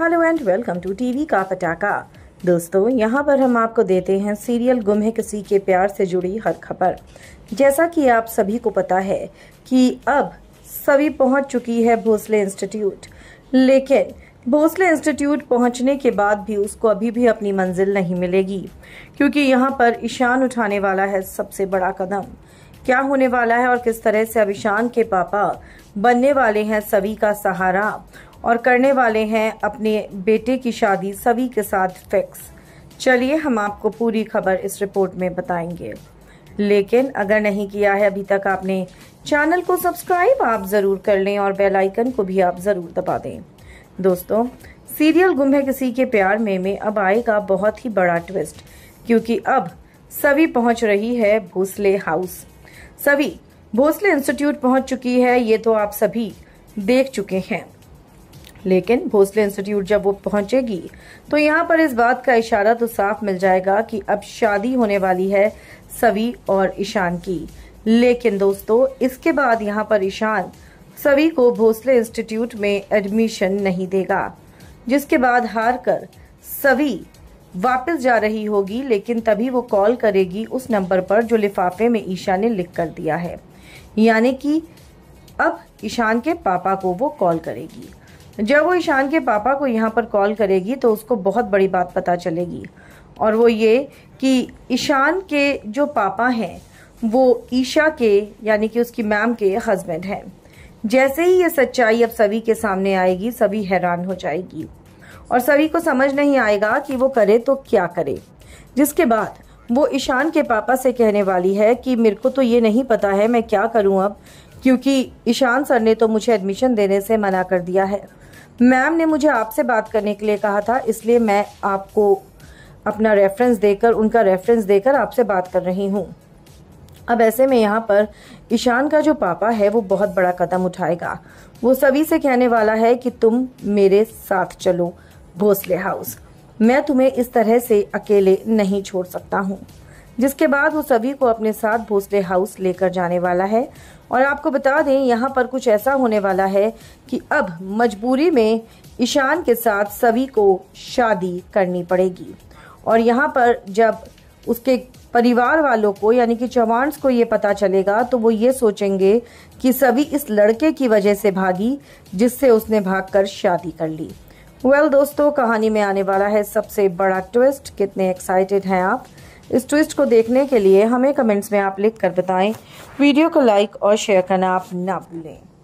hello and welcome to TV का पटाखा दोस्तों यहाँ पर हम आपको देते हैं सीरियल गुम है किसी के प्यार से जुड़ी हर खबर जैसा कि आप सभी को पता है कि अब सभी पहुंच चुकी है भोसले इंस्टीट्यूट लेकिन भोसले इंस्टीट्यूट पहुंचने के बाद भी उसको अभी भी अपनी मंजिल नहीं मिलेगी क्योंकि यहाँ पर ईशान उठाने वाला है सबसे बड़ा कदम क्या होने वाला है और किस तरह से अब ईशान के पापा बनने वाले हैं सभी का सहारा और करने वाले हैं अपने बेटे की शादी सभी के साथ फिक्स चलिए हम आपको पूरी खबर इस रिपोर्ट में बताएंगे लेकिन अगर नहीं किया है अभी तक आपने चैनल को सब्सक्राइब आप ज़रूर कर लें और बेल आइकन को भी आप ज़रूर दबा दें दोस्तों सीरियल गुम है किसी के प्यार में में अब आएगा बहुत ही बड़ा ट्विस्ट क्योंकि अब सभी पहुंच रही है भोसले हाउस सभी भोसले इंस्टीट्यूट पहुंच चुकी है ये तो आप सभी देख चुके हैं लेकिन भोसले इंस्टीट्यूट जब वो पहुंचेगी तो यहाँ पर इस बात का इशारा तो साफ मिल जाएगा कि अब शादी होने वाली है सभी और ईशान की लेकिन दोस्तों इसके बाद यहाँ पर ईशान सभी को भोसले इंस्टीट्यूट में एडमिशन नहीं देगा जिसके बाद हार कर सभी वापस जा रही होगी लेकिन तभी वो कॉल करेगी उस नंबर पर जो लिफाफे में ईशा ने लिख कर दिया है यानी कि अब ईशान के पापा को वो कॉल करेगी जब वो ईशान के पापा को यहाँ पर कॉल करेगी तो उसको बहुत बड़ी बात पता चलेगी और वो ये कि ईशान के जो पापा हैं वो ईशा के यानी कि उसकी मैम के हस्बैंड हैं जैसे ही ये सच्चाई अब सभी के सामने आएगी सभी हैरान हो जाएगी और सभी को समझ नहीं आएगा कि वो करे तो क्या करे जिसके बाद वो ईशान के पापा से कहने वाली है कि मेरे को तो ये नहीं पता है मैं क्या करूं अब क्योंकि ईशान सर ने तो मुझे एडमिशन देने से मना कर दिया है मैम ने मुझे आपसे बात करने के लिए कहा था इसलिए मैं आपको अपना रेफरेंस देकर उनका रेफरेंस देकर आपसे बात कर रही हूँ अब ऐसे में यहाँ पर ईशान का जो पापा है वो बहुत बड़ा कदम उठाएगा वो सभी से कहने वाला है कि तुम मेरे साथ चलो भोसले हाउस मैं तुम्हें इस तरह से अकेले नहीं छोड़ सकता हूँ जिसके बाद वो सभी को अपने साथ भोसले हाउस लेकर जाने वाला है और आपको बता दें यहाँ पर कुछ ऐसा होने वाला है कि अब मजबूरी में ईशान के साथ सभी को शादी करनी पड़ेगी और यहाँ पर जब उसके परिवार वालों को यानी कि चौहान्स को ये पता चलेगा तो वो ये सोचेंगे कि सभी इस लड़के की वजह से भागी जिससे उसने कर शादी कर ली वेल well, दोस्तों कहानी में आने वाला है सबसे बड़ा ट्विस्ट कितने एक्साइटेड हैं आप इस ट्विस्ट को देखने के लिए हमें कमेंट्स में आप लिख कर बताएं वीडियो को लाइक और शेयर करना आप ना भूलें